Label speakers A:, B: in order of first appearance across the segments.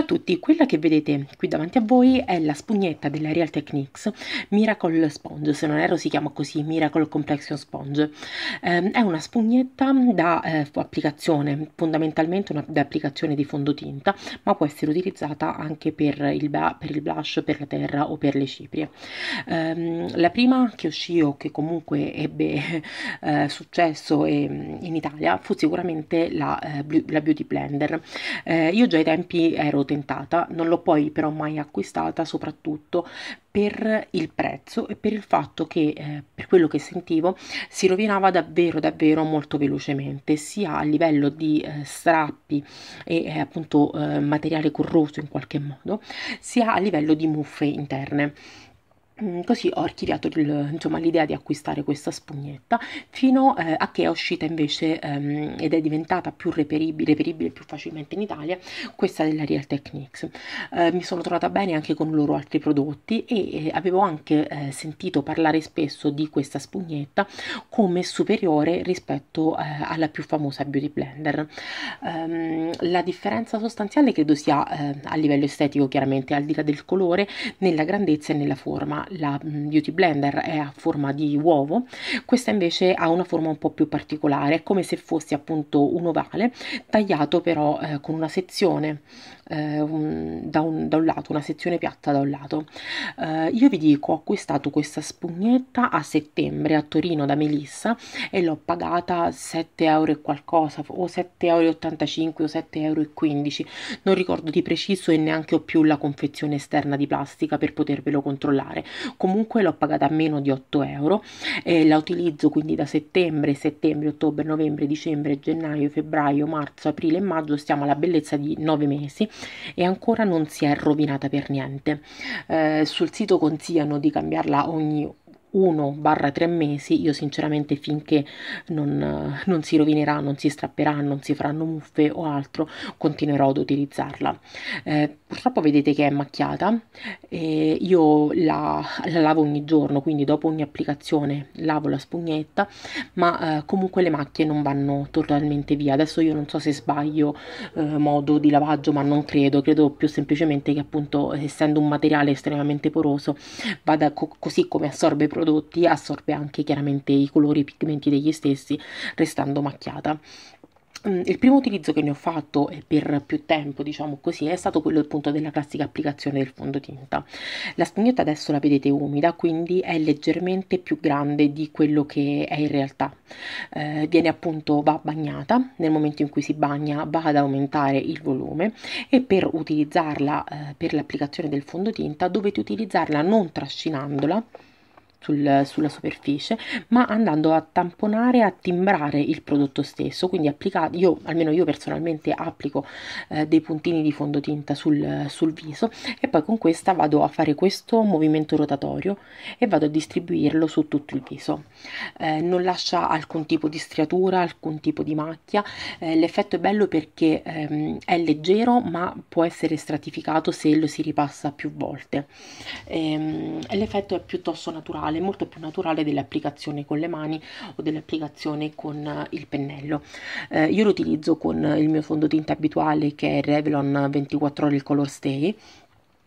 A: Ciao a tutti, quella che vedete qui davanti a voi è la spugnetta della Real Techniques Miracle Sponge, se non erro si chiama così, Miracle Complexion Sponge. Eh, è una spugnetta da eh, applicazione, fondamentalmente una, da applicazione di fondotinta, ma può essere utilizzata anche per il, per il blush, per la terra o per le ciprie. Eh, la prima che uscì o che comunque ebbe eh, successo ehm, in Italia fu sicuramente la, eh, la Beauty Blender. Eh, io già ai tempi ero tentata, non l'ho poi però mai acquistata, soprattutto per il prezzo e per il fatto che eh, per quello che sentivo si rovinava davvero davvero molto velocemente sia a livello di eh, strappi e eh, appunto eh, materiale corroso in qualche modo sia a livello di muffe interne Mm, così ho archiviato il, insomma, l'idea di acquistare questa spugnetta fino eh, a che è uscita invece ehm, ed è diventata più reperibile, reperibile, più facilmente in Italia questa della Real Techniques. Eh, mi sono trovata bene anche con loro altri prodotti e eh, avevo anche eh, sentito parlare spesso di questa spugnetta come superiore rispetto eh, alla più famosa Beauty Blender. Ehm, la differenza sostanziale credo sia eh, a livello estetico chiaramente al di là del colore, nella grandezza e nella forma la mm, Beauty Blender è a forma di uovo, questa invece ha una forma un po' più particolare, è come se fosse appunto un ovale tagliato però eh, con una sezione eh, un, da, un, da, un, lato, una sezione piatta da un lato. Eh, io vi dico, ho acquistato questa spugnetta a settembre a Torino da Melissa e l'ho pagata 7 euro e qualcosa, o 7,85 euro o 7,15 euro, non ricordo di preciso e neanche ho più la confezione esterna di plastica per potervelo controllare. Comunque l'ho pagata a meno di 8 euro e la utilizzo quindi da settembre, settembre, ottobre, novembre, dicembre, gennaio, febbraio, marzo, aprile e maggio, stiamo alla bellezza di 9 mesi e ancora non si è rovinata per niente. Eh, sul sito consigliano di cambiarla ogni 1-3 mesi, io sinceramente finché non, non, si rovinerà, non si strapperà, non si faranno muffe o altro, continuerò ad utilizzarla. Eh, purtroppo vedete che è macchiata, eh, io la, la, lavo ogni giorno, quindi dopo ogni applicazione lavo la spugnetta, ma eh, comunque le macchie non vanno totalmente via. Adesso io non so se sbaglio eh, modo di lavaggio, ma non credo, credo più semplicemente che appunto essendo un materiale estremamente poroso vada co- così come assorbe prodotti assorbe anche chiaramente i colori e i pigmenti degli stessi, restando macchiata. Mm, il primo utilizzo che ne ho fatto per più tempo, diciamo così, è stato quello appunto della classica applicazione del fondotinta. La spugnetta adesso la vedete umida, quindi è leggermente più grande di quello che è in realtà. Eh, viene appunto, va bagnata, nel momento in cui si bagna va ad aumentare il volume e per utilizzarla eh, per l'applicazione del fondotinta dovete utilizzarla non trascinandola, sul, sulla superficie, ma andando a tamponare, a timbrare il prodotto stesso. Quindi applicate, io almeno io personalmente applico eh, dei puntini di fondotinta sul, sul viso e poi con questa vado a fare questo movimento rotatorio e vado a distribuirlo su tutto il viso. Eh, non lascia alcun tipo di striatura, alcun tipo di macchia. Eh, l'effetto è bello perché ehm, è leggero, ma può essere stratificato se lo si ripassa più volte. Ehm, l'effetto è piuttosto naturale naturale, molto più naturale delle applicazioni con le mani o delle applicazioni con eh, il pennello. Eh, io lo utilizzo con il mio fondotinta abituale che è Revlon 24 ore il Color Stay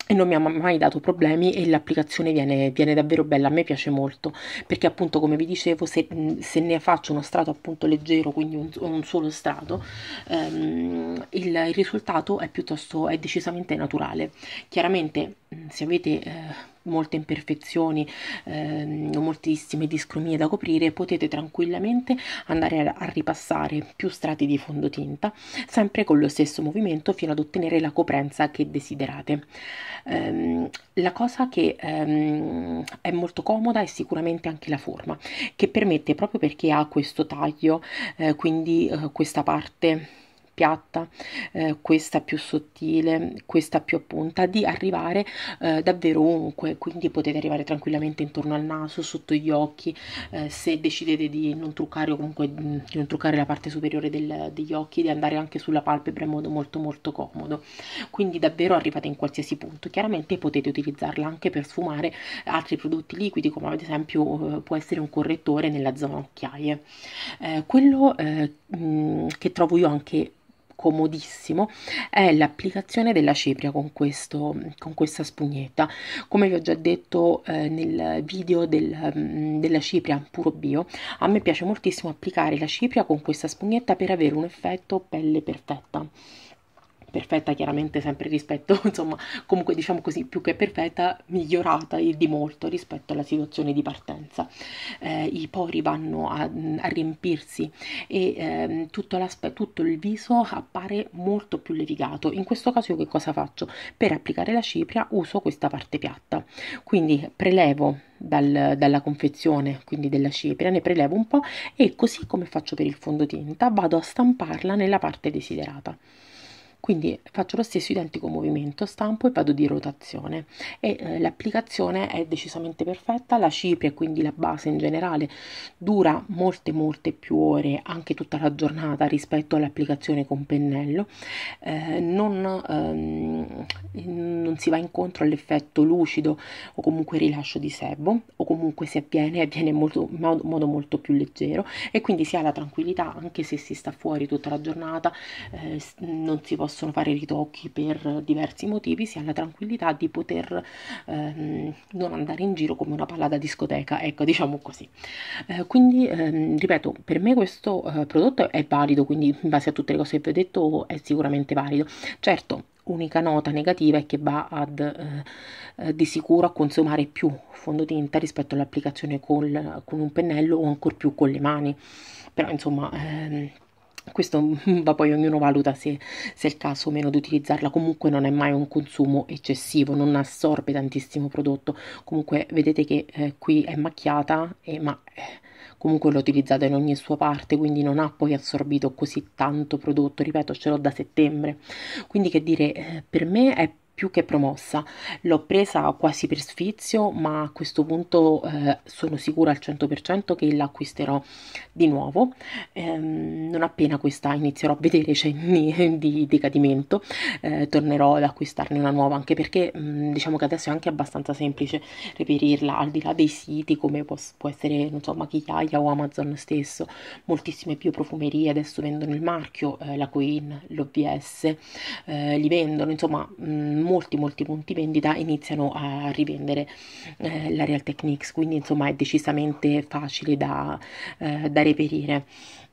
A: e non mi ha mai dato problemi e l'applicazione viene, viene, davvero bella, a me piace molto perché appunto come vi dicevo se, se ne faccio uno strato appunto leggero quindi un, un solo strato ehm, il, il, risultato è piuttosto è decisamente naturale chiaramente se avete eh, molte imperfezioni ehm, moltissime discromie da coprire potete tranquillamente andare a, a ripassare più strati di fondotinta sempre con lo stesso movimento fino ad ottenere la coprenza che desiderate ehm, la cosa che ehm, è molto comoda è sicuramente anche la forma che permette proprio perché ha questo taglio eh, quindi eh, questa parte piatta, eh, questa più sottile, questa più a punta, di arrivare eh, davvero ovunque, quindi potete arrivare tranquillamente intorno al naso, sotto gli occhi, eh, se decidete di non truccare o comunque mm, di non truccare la parte superiore del, degli occhi, di andare anche sulla palpebra in modo molto molto comodo, quindi davvero arrivate in qualsiasi punto, chiaramente potete utilizzarla anche per sfumare altri prodotti liquidi come ad esempio eh, può essere un correttore nella zona occhiaie. Eh, quello eh, mm, che trovo io anche comodissimo è l'applicazione della cipria con, questo, con questa spugnetta come vi ho già detto eh, nel video del, mm, della cipria puro bio a me piace moltissimo applicare la cipria con questa spugnetta per avere un effetto pelle perfetta perfetta chiaramente sempre rispetto, insomma, comunque diciamo così, più che perfetta, migliorata di molto rispetto alla situazione di partenza. Eh, I pori vanno a, a riempirsi e eh, tutto, tutto il viso appare molto più levigato. In questo caso io che cosa faccio? Per applicare la cipria uso questa parte piatta, quindi prelevo dal, dalla confezione, quindi della cipria, ne prelevo un po' e così come faccio per il fondotinta vado a stamparla nella parte desiderata quindi faccio lo stesso identico movimento stampo e vado di rotazione e eh, l'applicazione è decisamente perfetta la cipria e quindi la base in generale dura molte molte più ore anche tutta la giornata rispetto all'applicazione con pennello eh, non ehm, non si va incontro all'effetto lucido o comunque rilascio di sebo o comunque se avviene avviene in modo, modo molto più leggero e quindi si ha la tranquillità anche se si sta fuori tutta la giornata eh, non si possono fare ritocchi per diversi motivi si ha la tranquillità di poter ehm, non andare in giro come una palla da discoteca ecco diciamo così eh, quindi ehm, ripeto per me questo eh, prodotto è valido quindi in base a tutte le cose che vi ho detto è sicuramente valido certo unica nota negativa è che va ad, eh, eh di sicuro a consumare più fondotinta rispetto all'applicazione col, con un pennello o ancora più con le mani però insomma ehm, questo va poi ognuno valuta se, se, è il caso o meno di utilizzarla comunque non è mai un consumo eccessivo non assorbe tantissimo prodotto comunque vedete che eh, qui è macchiata eh, ma eh, comunque l'ho utilizzata in ogni sua parte, quindi non ha poi assorbito così tanto prodotto, ripeto, ce l'ho da settembre. Quindi che dire, eh, per me è più che promossa. L'ho presa quasi per sfizio, ma a questo punto eh, sono sicura al 100% che la acquisterò di nuovo. Ehm, non appena questa inizierò a vedere cenni di decadimento, eh, tornerò ad acquistarne una nuova, anche perché mh, mm, diciamo che adesso è anche abbastanza semplice reperirla, al di là dei siti come può, può essere, non so, Machiaia o Amazon stesso. Moltissime più profumerie adesso vendono il marchio, eh, la Queen, l'OVS, eh, li vendono, insomma... Mh, mm, molti molti punti vendita iniziano a rivendere eh, la Real Techniques, quindi insomma è decisamente facile da, eh, da reperire.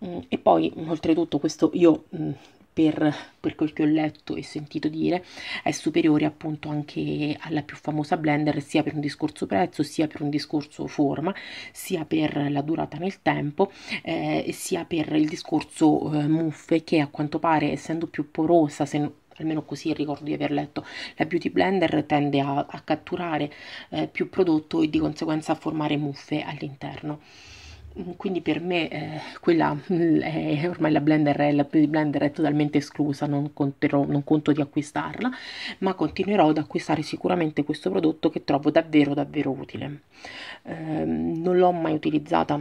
A: Mm, e poi oltretutto questo io mm, per, per, quel che ho letto e sentito dire, è superiore appunto anche alla più famosa blender, sia per un discorso prezzo, sia per un discorso forma, sia per la durata nel tempo, eh, sia per il discorso eh, muffe, che a quanto pare, essendo più porosa, se almeno così ricordo di aver letto, la Beauty Blender tende a, a catturare eh, più prodotto e di conseguenza a formare muffe all'interno mm, quindi per me eh, quella mm, è, ormai la blender, la blender è totalmente esclusa, non, conterò, non, conto di acquistarla, ma continuerò ad acquistare sicuramente questo prodotto che trovo davvero davvero utile. Eh, non l'ho mai utilizzata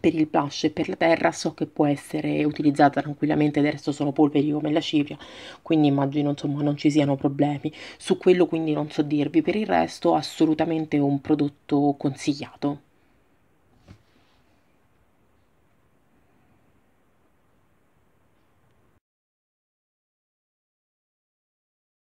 A: per il blush e per la terra so che può essere utilizzata tranquillamente del resto sono polveri come la cipria quindi immagino insomma non ci siano problemi su quello quindi non so dirvi per il resto assolutamente un prodotto consigliato